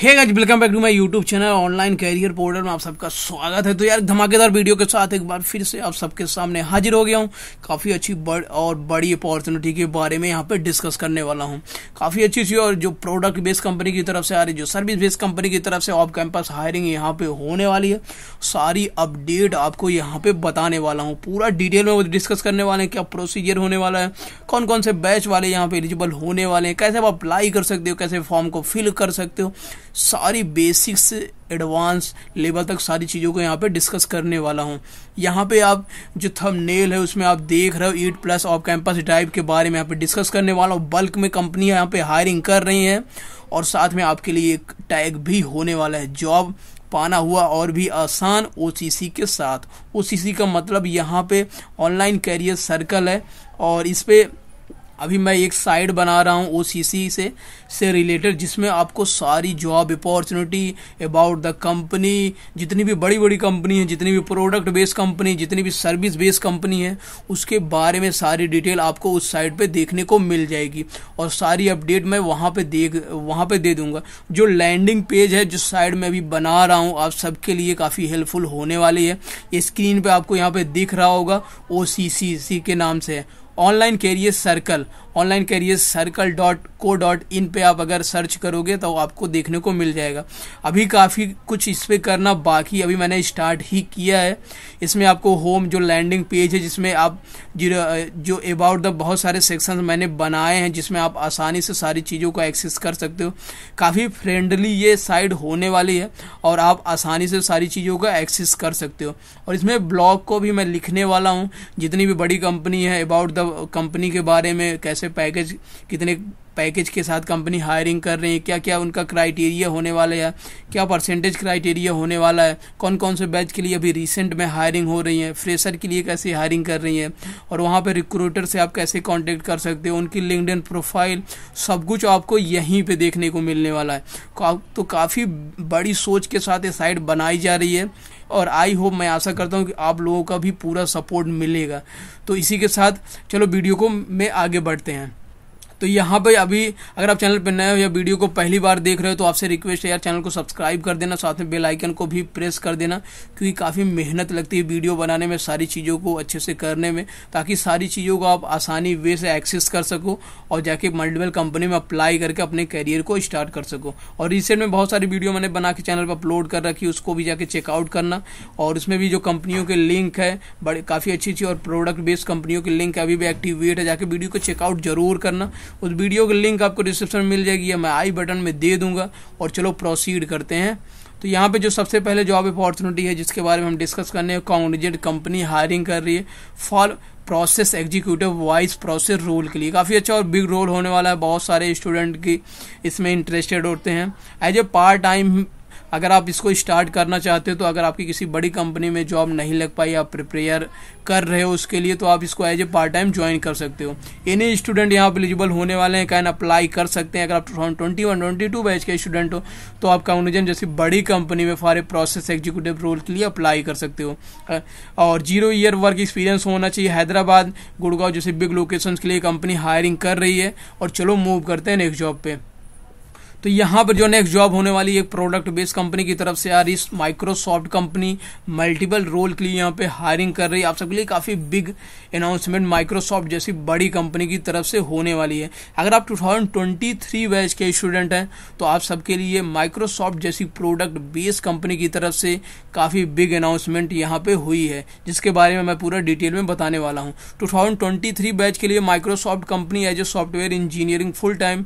Hey guys welcome back to my YouTube channel online career portal में आप सबका स्वागत है तो यार धमाकेदार वीडियो के साथ एक बार फिर से आप सबके सामने हाजिर हो गया हूँ काफ़ी अच्छी बड़ और बड़ी अपॉर्चुनिटी के बारे में यहाँ पे डिस्कस करने वाला हूँ काफ़ी अच्छी चीज़ और जो प्रोडक्ट बेस्ड कंपनी की तरफ से आ रही जो सर्विस बेस्ड कंपनी की तरफ से ऑफ कैंपस हायरिंग यहाँ पे होने वाली है सारी अपडेट आपको यहाँ पे बताने वाला हूँ पूरा डिटेल में डिस्कस करने वाले हैं क्या प्रोसीजर होने वाला है कौन कौन से बैच वाले यहाँ पे एलिजिबल होने वाले हैं कैसे आप अप्लाई कर सकते हो कैसे फॉर्म को फिल कर सकते हो सारी बेसिक से एडवांस लेवल तक सारी चीज़ों को यहाँ पे डिस्कस करने वाला हूँ यहाँ पे आप जो थंबनेल है उसमें आप देख रहे हो eight plus off campus drive के बारे में यहाँ पे डिस्कस करने वाला हूँ बल्क में कंपनियाँ यहाँ पे हायरिंग कर रही हैं और साथ में आपके लिए एक टैग भी होने वाला है जॉब पाना हुआ और भी आसान ओ के साथ ओ का मतलब यहाँ पे ऑनलाइन कैरियर सर्कल है और इस पर अभी मैं एक साइड बना रहा हूँ ओ से से रिलेटेड जिसमें आपको सारी job opportunity about the company जितनी भी बड़ी बड़ी कंपनी है जितनी भी प्रोडक्ट बेस्ड कंपनी जितनी भी सर्विस बेस्ड कंपनी है उसके बारे में सारी डिटेल आपको उस साइट पे देखने को मिल जाएगी और सारी अपडेट मैं वहाँ पे देख वहाँ पे दे दूंगा जो लैंडिंग पेज है जिस साइड में अभी बना रहा हूँ आप सबके लिए काफ़ी हेल्पफुल होने वाली है स्क्रीन पर आपको यहाँ पर दिख रहा होगा ओ के नाम से है online career circle online career circle dot co dot in पर आप अगर सर्च करोगे तो आपको देखने को मिल जाएगा अभी काफ़ी कुछ इस पर करना बाकी अभी मैंने स्टार्ट ही किया है इसमें आपको होम जो लैंडिंग पेज है जिसमें आप जो अबाउट द बहुत सारे सेक्शन मैंने बनाए हैं जिसमें आप आसानी से सारी चीज़ों को एक्सेस कर सकते हो काफ़ी फ्रेंडली ये साइड होने वाली है और आप आसानी से सारी चीज़ों का एक्सेस कर सकते हो और इसमें ब्लॉग को भी मैं लिखने वाला हूँ जितनी भी बड़ी कंपनी है अबाउट द कंपनी के बारे में कैसे से पैकेज कितने पैकेज के साथ कंपनी हायरिंग कर रही है क्या क्या उनका क्राइटेरिया होने वाला है क्या परसेंटेज क्राइटेरिया होने वाला है कौन कौन से बैच के लिए अभी रिसेंट में हायरिंग हो रही है फ्रेशर के लिए कैसे हायरिंग कर रही है और वहाँ पर रिक्रूटर से आप कैसे कॉन्टेक्ट कर सकते हो उनकी लिंकड प्रोफाइल सब कुछ आपको यहीं पर देखने को मिलने वाला है तो, तो काफ़ी बड़ी सोच के साथ ये साइट बनाई जा रही है और आई होप मैं आशा करता हूँ कि आप लोगों का भी पूरा सपोर्ट मिलेगा तो इसी के साथ चलो वीडियो को मैं आगे बढ़ते हैं तो यहाँ पर अभी अगर आप चैनल पर नए हो या वीडियो को पहली बार देख रहे हो तो आपसे रिक्वेस्ट है यार चैनल को सब्सक्राइब कर देना साथ में बेल आइकन को भी प्रेस कर देना क्योंकि काफ़ी मेहनत लगती है वीडियो बनाने में सारी चीज़ों को अच्छे से करने में ताकि सारी चीज़ों को आप आसानी वे से एक्सेस कर सको और जाके मल्टीपल कंपनी में अप्लाई करके अपने करियर को स्टार्ट कर सको और रिसेंट में बहुत सारी वीडियो मैंने बना के चैनल पर अपलोड कर रखी उसको भी जाके चेकआउट करना और उसमें भी जो कंपनियों के लिंक है बड़े काफ़ी अच्छी अच्छी और प्रोडक्ट बेस्ड कंपनियों के लिंक अभी भी एक्टिवेट है जाके वीडियो को चेकआउट जरूर करना उस वीडियो का लिंक आपको डिस्क्रिप्शन में मिल जाएगी या मैं आई बटन में दे दूंगा और चलो प्रोसीड करते हैं तो यहाँ पे जो सबसे पहले जॉब अपॉर्चुनिटी है जिसके बारे में हम डिस्कस करने हैं कॉग्निजेंट कंपनी हायरिंग कर रही है for process executive voice process role के लिए काफ़ी अच्छा और बिग रोल होने वाला है बहुत सारे स्टूडेंट की इसमें इंटरेस्टेड होते हैं एज ए पार्ट टाइम अगर आप इसको स्टार्ट करना चाहते हो तो अगर आपकी किसी बड़ी कंपनी में जॉब नहीं लग पाई आप प्रिपेयर कर रहे हो उसके लिए तो आप इसको as a part time join कर सकते हो एनी स्टूडेंट यहाँ एलिजिबल होने वाले हैं कैन अप्लाई कर सकते हैं अगर आप two twenty one twenty two batch के स्टूडेंट हो तो आप काउनिजन जैसी बड़ी कंपनी में for a process executive role के लिए अप्लाई कर सकते हो और जीरो ईयर वर्क एक्सपीरियंस होना चाहिए हैदराबाद गुड़गांव जैसे बिग लोकेशन के लिए कंपनी हायरिंग कर रही है और चलो मूव करते हैं नेक्स्ट जॉब पर तो यहां पर जो नेक्स्ट जॉब होने वाली एक प्रोडक्ट बेस्ड कंपनी की तरफ से आ रही माइक्रोसॉफ्ट कंपनी मल्टीपल रोल के लिए यहां पे हायरिंग कर रही है आप सबके लिए काफ़ी बिग अनाउंसमेंट माइक्रोसॉफ्ट जैसी बड़ी कंपनी की तरफ से होने वाली है अगर आप 2023 बैच के स्टूडेंट हैं तो आप सबके लिए माइक्रोसॉफ्ट जैसी प्रोडक्ट बेस्ड कंपनी की तरफ से काफ़ी बिग अनाउंसमेंट यहाँ पे हुई है जिसके बारे में मैं पूरा डिटेल में बताने वाला हूँ थ्री बैच के लिए Microsoft company as a software engineering full time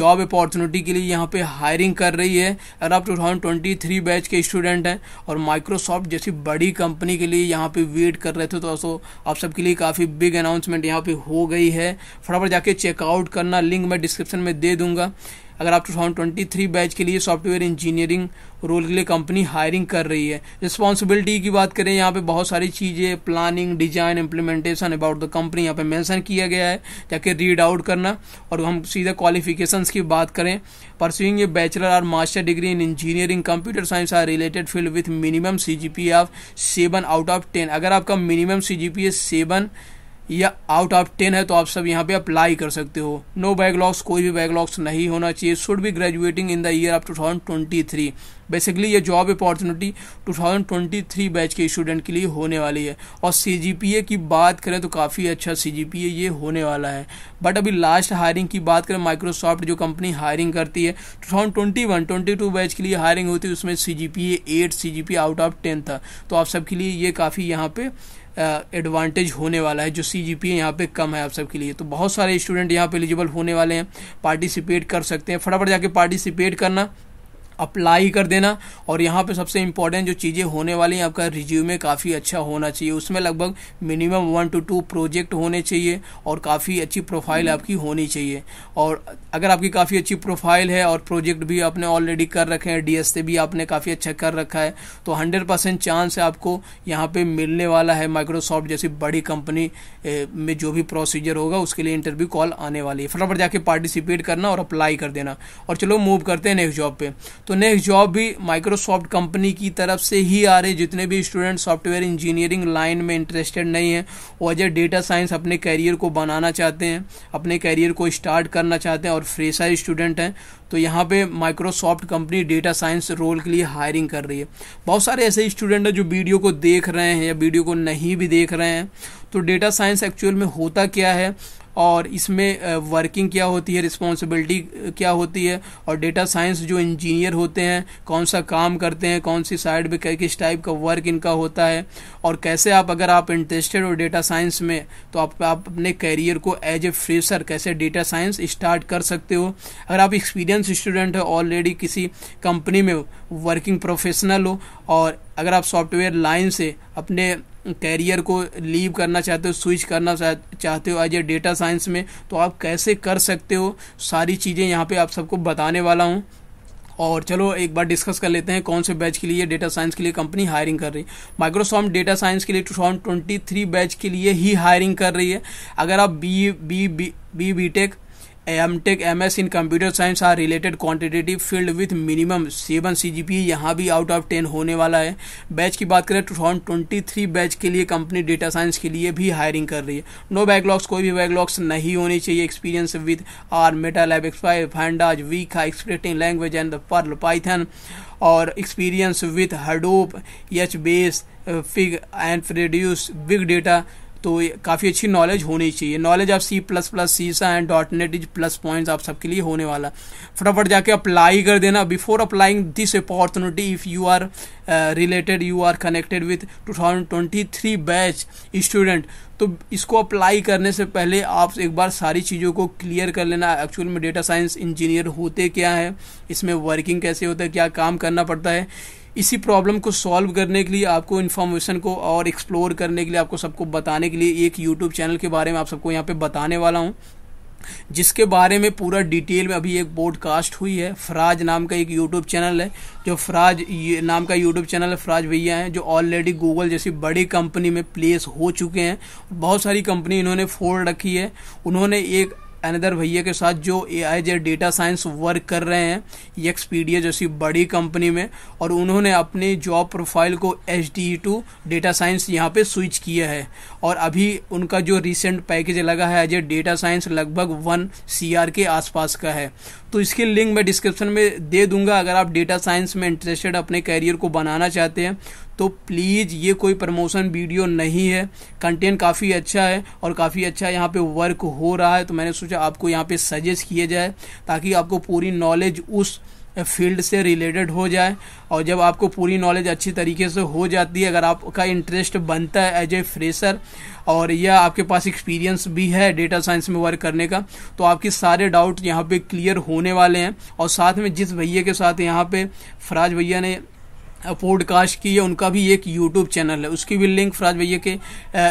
job opportunity के लिए यहाँ पे हायरिंग कर रही है अगर आप थ्री बैच के स्टूडेंट हैं और माइक्रोसॉफ्ट जैसी बड़ी कंपनी के लिए यहाँ पे वेट कर रहे थे तो दोस्तों आप सबके लिए काफ़ी बिग अनाउंसमेंट यहाँ पे हो गई है फटाफट जाके चेकआउट करना लिंक मैं डिस्क्रिप्शन में दे दूँगा अगर आप टू थ्री बैच के लिए सॉफ्टवेयर इंजीनियरिंग रोल के लिए कंपनी हायरिंग कर रही है रिस्पॉन्सिबिलिटी की बात करें यहाँ पे बहुत सारी चीज़ें planning design implementation about the company यहाँ पे मेंशन किया गया है जाके रीड आउट करना और हम सीधे क्वालिफिकेशंस की बात करें परस्यूइंग ए बैचलर और master degree in engineering computer science or related field with minimum C G P of seven out of ten अगर आपका मिनिमम सी जी पी या आउट ऑफ टेन है तो आप सब यहाँ पे अप्लाई कर सकते हो नो बैकलॉग्स कोई भी बैकलॉग्स नहीं होना चाहिए should be graduating in the year of two thousand twenty three basically ये job opportunity two thousand twenty three batch के स्टूडेंट के लिए होने वाली है और सी जी पी ए की बात करें तो काफ़ी अच्छा सी जी पी ए ये होने वाला है बट अभी लास्ट हायरिंग की बात करें माइक्रोसॉफ्ट जो कंपनी हायरिंग करती है two thousand twenty one twenty two batch के लिए हायरिंग होती है उसमें C G P eight C G P out of ten था तो आप सबके लिए ये काफ़ी यहाँ पर एडवांटेज होने वाला है जो सी जी पी यहाँ पर कम है आप सबके लिए तो बहुत सारे स्टूडेंट यहाँ पर एलिजिबल होने वाले हैं पार्टिसिपेट कर सकते हैं फटाफट जाके पार्टिसिपेट करना अप्लाई कर देना और यहाँ पे सबसे इम्पॉर्टेंट जो चीज़ें होने वाली हैं आपका रिज्यूमे काफ़ी अच्छा होना चाहिए उसमें लगभग minimum one two two project होने चाहिए और काफ़ी अच्छी प्रोफाइल हम्म। आपकी होनी चाहिए और अगर आपकी काफ़ी अच्छी प्रोफाइल है और प्रोजेक्ट भी आपने ऑलरेडी कर रखे हैं डी से भी आपने काफ़ी अच्छा कर रखा है तो हंड्रेड परसेंट चांस है आपको यहाँ पर मिलने वाला है माइक्रोसॉफ्ट जैसी बड़ी कंपनी में जो भी प्रोसीजर होगा उसके लिए इंटरव्यू कॉल आने वाली है फटाफट जाके पार्टिसिपेट करना और अप्लाई कर देना और चलो मूव करते हैं नेक्स्ट जॉब पे तो नेक्स्ट जॉब भी माइक्रोसॉफ्ट कंपनी की तरफ से ही आ रही जितने भी स्टूडेंट सॉफ्टवेयर इंजीनियरिंग लाइन में इंटरेस्टेड नहीं है वो एज डेटा साइंस अपने कैरियर को बनाना चाहते हैं अपने कैरियर को स्टार्ट करना चाहते हैं और फ्रेशर स्टूडेंट हैं तो यहाँ पे Microsoft company data science role के लिए हायरिंग कर रही है बहुत सारे ऐसे स्टूडेंट हैं जो वीडियो को देख रहे हैं या वीडियो को नहीं भी देख रहे हैं तो डेटा साइंस एक्चुअल में होता क्या है और इसमें वर्किंग क्या होती है रिस्पॉन्सिबिलिटी क्या होती है और डेटा साइंस जो इंजीनियर होते हैं कौन सा काम करते हैं कौन सी साइड पर किस टाइप का वर्क इनका होता है और कैसे आप अगर आप इंटरेस्टेड हो डेटा साइंस में तो आप, आप अपने कैरियर को एज ए फ्रेशर कैसे डेटा साइंस स्टार्ट कर सकते हो अगर आप एक्सपीरियंस स्टूडेंट हो ऑलरेडी किसी कंपनी में वर्किंग प्रोफेशनल हो और अगर आप सॉफ्टवेयर लाइन से अपने कैरियर को लीव करना चाहते हो स्विच करना चाहते हो एज ए डेटा साइंस में तो आप कैसे कर सकते हो सारी चीज़ें यहाँ पे आप सबको बताने वाला हूँ और चलो एक बार डिस्कस कर लेते हैं कौन से बैच के लिए डेटा साइंस के लिए कंपनी हायरिंग कर रही है माइक्रोसॉफ्ट डेटा साइंस के लिए two thousand twenty three batch के लिए ही हायरिंग कर रही है अगर आप B B B B tech M tech M S in computer science or related quantitative field with minimum seven C G P यहाँ भी आउट ऑफ टेन होने वाला है बैच की बात करें two thousand twenty three batch के लिए कंपनी डेटा साइंस के लिए भी हायरिंग कर रही है नो बैकलॉग्स कोई भी बैकलॉग्स नहीं होने चाहिए experience with R MATLAB expire pandas Weka scripting language and Perl Python और experience with Hadoop HBase Pig and produce big data तो काफ़ी अच्छी नॉलेज होनी चाहिए नॉलेज आप सी प्लस प्लस सी सा and dot net is plus point आप सबके लिए होने वाला फटाफट जाके अप्लाई कर देना before applying this opportunity if you are related you are connected with 2023 batch student तो इसको अप्लाई करने से पहले आप एक बार सारी चीज़ों को क्लियर कर लेना एक्चुअल में डेटा साइंस इंजीनियर होते क्या है इसमें वर्किंग कैसे होता है क्या काम करना पड़ता है इसी प्रॉब्लम को सॉल्व करने के लिए आपको इन्फॉर्मेशन को और एक्सप्लोर करने के लिए आपको सबको बताने के लिए एक यूट्यूब चैनल के बारे में आप सबको यहाँ पे बताने वाला हूँ जिसके बारे में पूरा डिटेल में अभी एक पॉडकास्ट हुई है फराज नाम का एक यूट्यूब चैनल है जो फराज नाम का यूट्यूब चैनल है फराज भैया हैं जो ऑलरेडी गूगल जैसी बड़ी कंपनी में प्लेस हो चुके हैं बहुत सारी कंपनी इन्होंने फोल्ड रखी है उन्होंने एक अनदर भैया के साथ जो A I J data science work कर रहे हैं ए जैसी बड़ी कंपनी में और उन्होंने अपने जॉब प्रोफाइल को H D to data science यहाँ पे स्विच किया है और अभी उनका जो रिसेंट पैकेज लगा है एज ए डेटा साइंस लगभग वन सी आर के आसपास का है तो इसके लिंक मैं डिस्क्रिप्शन में दे दूंगा अगर आप डेटा साइंस में इंटरेस्टेड अपने कैरियर को बनाना चाहते हैं तो प्लीज़ ये कोई प्रमोशन वीडियो नहीं है कंटेंट काफ़ी अच्छा है और काफ़ी अच्छा यहाँ पे वर्क हो रहा है तो मैंने सोचा आपको यहाँ पे सजेस्ट किया जाए ताकि आपको पूरी नॉलेज उस फील्ड से रिलेटेड हो जाए और जब आपको पूरी नॉलेज अच्छी तरीके से हो जाती है अगर आपका इंटरेस्ट बनता है एज ए फ्रेशर और यह आपके पास एक्सपीरियंस भी है डेटा साइंस में वर्क करने का तो आपके सारे डाउट यहाँ पे क्लियर होने वाले हैं और साथ में जिस भैया के साथ यहाँ पे फराज भैया ने पॉडकास्ट की है उनका भी एक यूट्यूब चैनल है उसकी भी लिंक फराज भैया के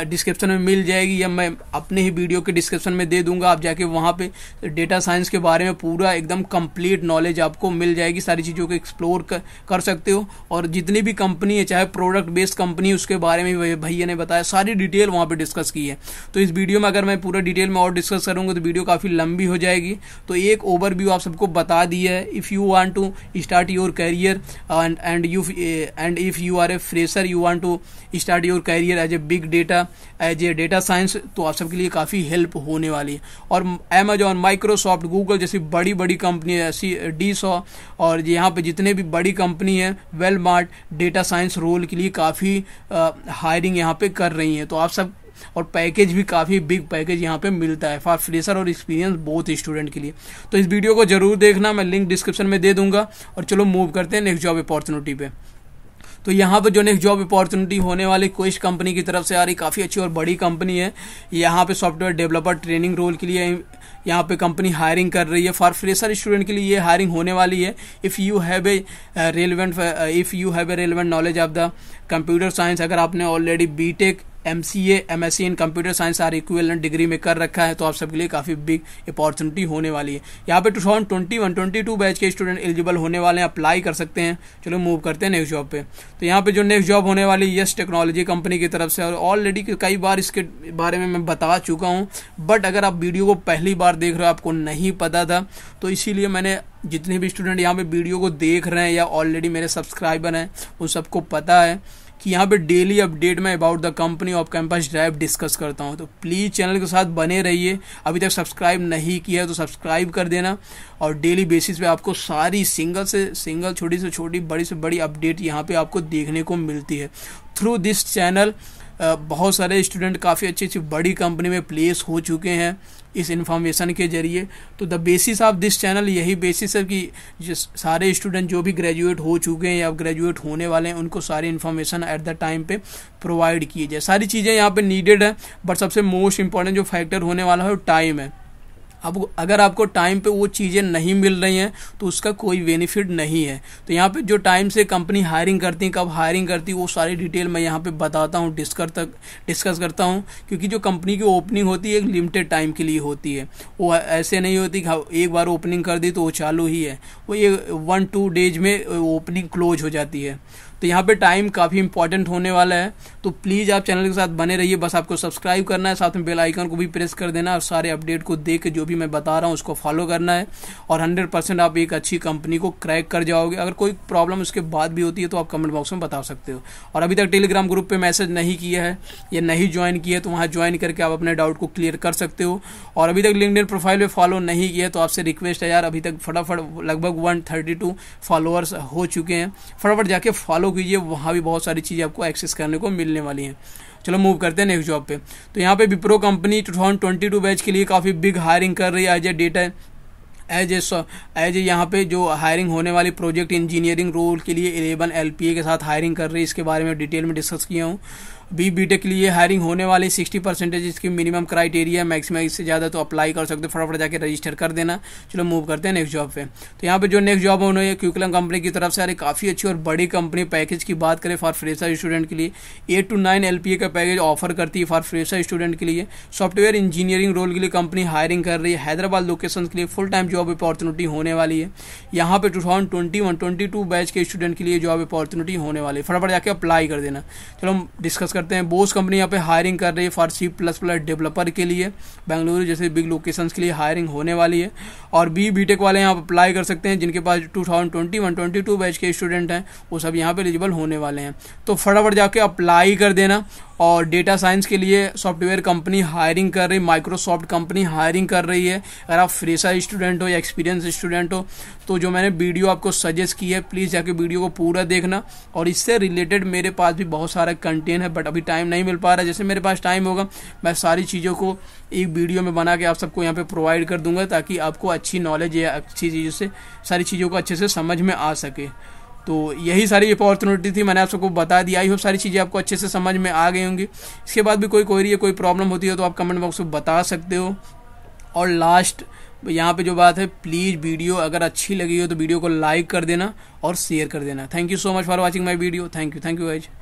डिस्क्रिप्शन में मिल जाएगी या मैं अपने ही वीडियो के डिस्क्रिप्शन में दे दूंगा आप जाके वहाँ पे डेटा साइंस के बारे में पूरा एकदम कंप्लीट नॉलेज आपको मिल जाएगी सारी चीज़ों को एक्सप्लोर कर, कर सकते हो और जितनी भी कंपनी है चाहे प्रोडक्ट बेस्ड कंपनी उसके बारे में भैया ने बताया सारी डिटेल वहाँ पर डिस्कस की है तो इस वीडियो में अगर मैं पूरा डिटेल में और डिस्कस करूँगा तो वीडियो काफ़ी लंबी हो जाएगी तो एक ओवरव्यू आप सबको बता दिया है if you want to start your career and and you and if you are a fresher you want to start your career as a big data as a data science तो आप सबके लिए काफ़ी हेल्प होने वाली है और Amazon Microsoft Google जैसी बड़ी बड़ी कंपनी ऐसी डी सौ और यहाँ पे जितने भी बड़ी कंपनी है Walmart data science role के लिए काफ़ी हायरिंग यहाँ पे कर रही हैं तो आप सब और पैकेज भी काफ़ी बिग पैकेज यहाँ पे मिलता है फॉर फ्रेशर और एक्सपीरियंस बहुत स्टूडेंट के लिए तो इस वीडियो को जरूर देखना मैं लिंक डिस्क्रिप्शन में दे दूंगा और चलो मूव करते हैं नेक्स्ट जॉब अपॉर्चुनिटी पे तो यहाँ पर जो नेक्स्ट जॉब अपॉर्चुनिटी होने वाली क्वेस्ट कंपनी की तरफ से आ रही काफ़ी अच्छी और बड़ी कंपनी है यहाँ पे सॉफ्टवेयर डेवलपर ट्रेनिंग रोल के लिए यहाँ पे कंपनी हायरिंग कर रही है फॉर फ्रेशर स्टूडेंट के लिए ये हायरिंग होने वाली है if you have a relevant if you have a relevant knowledge of the computer science अगर आपने already B tech M C M S C in computer science or equivalent degree में कर रखा है तो आप सबके लिए काफ़ी बिग अपॉर्चुनिटी होने वाली है यहाँ पे two thousand twenty one twenty two batch के स्टूडेंट एलिजिबल होने वाले हैं अप्लाई कर सकते हैं चलो मूव करते हैं नेक्स्ट जॉब पे तो यहाँ पे जो नेक्स्ट जॉब होने वाली यस टेक्नोलॉजी कंपनी की तरफ से और ऑलरेडी कई बार इसके बारे में मैं बता चुका हूँ बट अगर आप वीडियो को पहली बार देख रहे हो आपको नहीं पता था तो इसीलिए मैंने जितने भी स्टूडेंट यहाँ पे वीडियो को देख रहे हैं या ऑलरेडी मेरे सब्सक्राइबर हैं उन सबको पता है कि यहाँ पे डेली अपडेट में about the company off campus drive discuss करता हूँ तो प्लीज़ चैनल के साथ बने रहिए अभी तक सब्सक्राइब नहीं किया है तो सब्सक्राइब कर देना और डेली बेसिस पे आपको सारी सिंगल से सिंगल छोटी से छोटी बड़ी से बड़ी अपडेट यहाँ पे आपको देखने को मिलती है थ्रू दिस चैनल बहुत सारे स्टूडेंट काफ़ी अच्छी अच्छी बड़ी कंपनी में प्लेस हो चुके हैं इस इन्फॉर्मेशन के जरिए तो the basis of this channel यही बेसिस है कि जिस सारे स्टूडेंट जो भी ग्रेजुएट हो चुके हैं या ग्रेजुएट होने वाले हैं उनको सारी इन्फॉर्मेशन एट द टाइम पे प्रोवाइड किए जाए सारी चीज़ें यहाँ पे नीडेड है बट सबसे मोस्ट इंपॉर्टेंट जो फैक्टर होने वाला है वो टाइम है अब अगर आपको टाइम पे वो चीज़ें नहीं मिल रही हैं तो उसका कोई बेनिफिट नहीं है तो यहाँ पे जो टाइम से कंपनी हायरिंग करती है कब हायरिंग करती है वो सारी डिटेल मैं यहाँ पे बताता हूँ डिस्कर तक डिस्कस करता हूँ क्योंकि जो कंपनी की ओपनिंग होती है एक लिमिटेड टाइम के लिए होती है वो ऐसे नहीं होती कि हाँ, एक बार ओपनिंग कर दी तो वो चालू ही है वो ये वन टू डेज में ओपनिंग क्लोज हो जाती है तो यहाँ पे टाइम काफ़ी इंपॉर्टेंट होने वाला है तो प्लीज़ आप चैनल के साथ बने रहिए बस आपको सब्सक्राइब करना है साथ में बेल आइकन को भी प्रेस कर देना और सारे अपडेट को देख जो भी मैं बता रहा हूँ उसको फॉलो करना है और हंड्रेड परसेंट आप एक अच्छी कंपनी को क्रैक कर जाओगे अगर कोई प्रॉब्लम उसके बाद भी होती है तो आप कमेंट बॉक्स में बता सकते हो और अभी तक टेलीग्राम ग्रुप पर मैसेज नहीं किया है या नहीं ज्वाइन किया है तो वहाँ ज्वाइन करके आप अपने डाउट को क्लियर कर सकते हो और अभी तक लिंकड प्रोफाइल पर फॉलो नहीं किया तो आपसे रिक्वेस्ट है यार अभी तक फटाफट लगभग वन फॉलोअर्स हो चुके हैं फटाफट जाके फॉलो फॉलो कीजिए वहाँ भी बहुत सारी चीज़ें आपको एक्सेस करने को मिलने वाली हैं चलो मूव करते हैं नेक्स्ट जॉब पे तो यहाँ पे Wipro company two thousand twenty two batch के लिए काफ़ी बिग हायरिंग कर रही है as a data as a as a यहाँ पे जो हायरिंग होने वाली प्रोजेक्ट इंजीनियरिंग रोल के लिए एलेवन एल के साथ हायरिंग कर रही है इसके बारे में डिटेल में डिस्कस किया हूँ बी बी टेक के लिए हायरिंग होने वाली 60 परसेंटेज इसकी मिनिमम क्राइटेरिया मैक्सिमम इससे ज़्यादा तो अप्लाई कर सकते हो फटाफट जाके रजिस्टर कर देना चलो मूव करते हैं नेक्स्ट जॉब पे तो यहाँ पे जो नेक्स्ट जॉब उन्होंने क्यूकलम कंपनी की तरफ से अरे काफ़ी अच्छी और बड़ी कंपनी पैकेज की बात करें फॉर फ्रेशर स्टूडेंट के लिए एट टू नाइन एल का पैकेज ऑफर करती है फॉर फ्रेशर स्टूडेंट के लिए सॉफ्टवेयर इंजीनियरिंग रोल के लिए कंपनी हायरिंग कर रही है हैदराबाद लोकेशन के लिए फुल टाइम जॉब अपॉर्चुनिटी होने वाली है यहाँ पे two thousand twenty one twenty two batch के स्टूडेंट के लिए जॉब अपॉर्चुनिटी होने वाली है फटाफट जाके अप्लाई कर देना चलो डिस्कस करते हैं बोस कंपनी यहाँ पे हायरिंग कर रही है for C plus plus developer के लिए बेंगलुरु जैसे बिग लोकेशंस के लिए हायरिंग होने वाली है और बी बी वाले यहाँ अप्लाई कर सकते हैं जिनके पास two thousand twenty one twenty two batch के स्टूडेंट हैं वो सब यहाँ पे एलिजिबल होने वाले हैं तो फटाफट जाके अप्लाई कर देना और डेटा साइंस के लिए सॉफ्टवेयर कंपनी हायरिंग कर रही माइक्रोसॉफ्ट कंपनी हायरिंग कर रही है अगर आप फ्रेशर स्टूडेंट हो या एक्सपीरियंस स्टूडेंट हो तो जो मैंने वीडियो आपको सजेस्ट की है प्लीज़ जाके वीडियो को पूरा देखना और इससे रिलेटेड मेरे पास भी बहुत सारा कंटेंट है बट अभी टाइम नहीं मिल पा रहा है जैसे मेरे पास टाइम होगा मैं सारी चीज़ों को एक वीडियो में बना के आप सबको यहाँ पर प्रोवाइड कर दूंगा ताकि आपको अच्छी नॉलेज या अच्छी चीज़ों से सारी चीज़ों को अच्छे से समझ में आ सके तो यही सारी अपॉर्चुनिटी थी मैंने आप सबको बता दिया आई होप सारी चीज़ें आपको अच्छे से समझ में आ गई होंगी इसके बाद भी कोई क्वेरी कोई प्रॉब्लम होती है तो आप कमेंट बॉक्स में बता सकते हो और लास्ट यहाँ पे जो बात है प्लीज़ वीडियो अगर अच्छी लगी हो तो वीडियो को लाइक कर देना और शेयर कर देना thank you so much for watching my video thank you thank you wise